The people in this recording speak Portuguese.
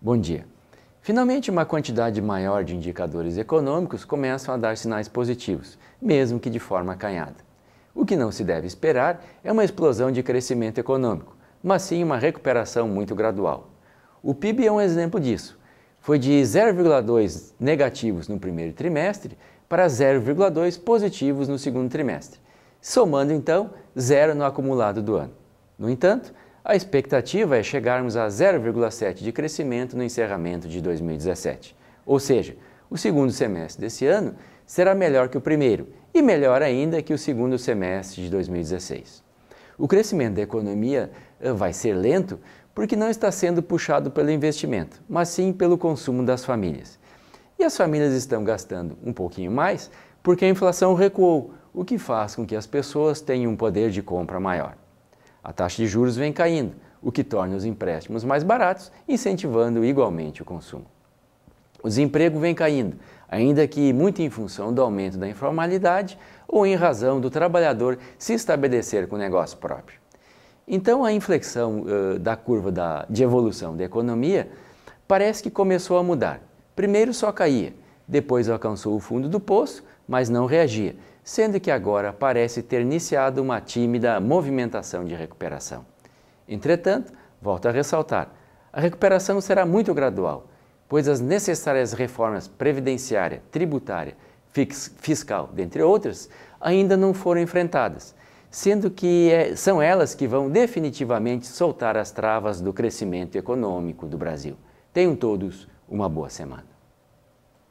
Bom dia. Finalmente, uma quantidade maior de indicadores econômicos começam a dar sinais positivos, mesmo que de forma acanhada. O que não se deve esperar é uma explosão de crescimento econômico, mas sim uma recuperação muito gradual. O PIB é um exemplo disso. Foi de 0,2 negativos no primeiro trimestre para 0,2 positivos no segundo trimestre, somando então zero no acumulado do ano. No entanto, a expectativa é chegarmos a 0,7 de crescimento no encerramento de 2017. Ou seja, o segundo semestre desse ano será melhor que o primeiro e melhor ainda que o segundo semestre de 2016. O crescimento da economia eh, vai ser lento porque não está sendo puxado pelo investimento, mas sim pelo consumo das famílias. E as famílias estão gastando um pouquinho mais porque a inflação recuou, o que faz com que as pessoas tenham um poder de compra maior. A taxa de juros vem caindo, o que torna os empréstimos mais baratos, incentivando igualmente o consumo. O desemprego vem caindo, ainda que muito em função do aumento da informalidade ou em razão do trabalhador se estabelecer com negócio próprio. Então, a inflexão uh, da curva da, de evolução da economia parece que começou a mudar. Primeiro só caía, depois alcançou o fundo do poço, mas não reagia, sendo que agora parece ter iniciado uma tímida movimentação de recuperação. Entretanto, volto a ressaltar, a recuperação será muito gradual, pois as necessárias reformas previdenciária, tributária, fiscal, dentre outras, ainda não foram enfrentadas, sendo que é, são elas que vão definitivamente soltar as travas do crescimento econômico do Brasil. Tenham todos uma boa semana.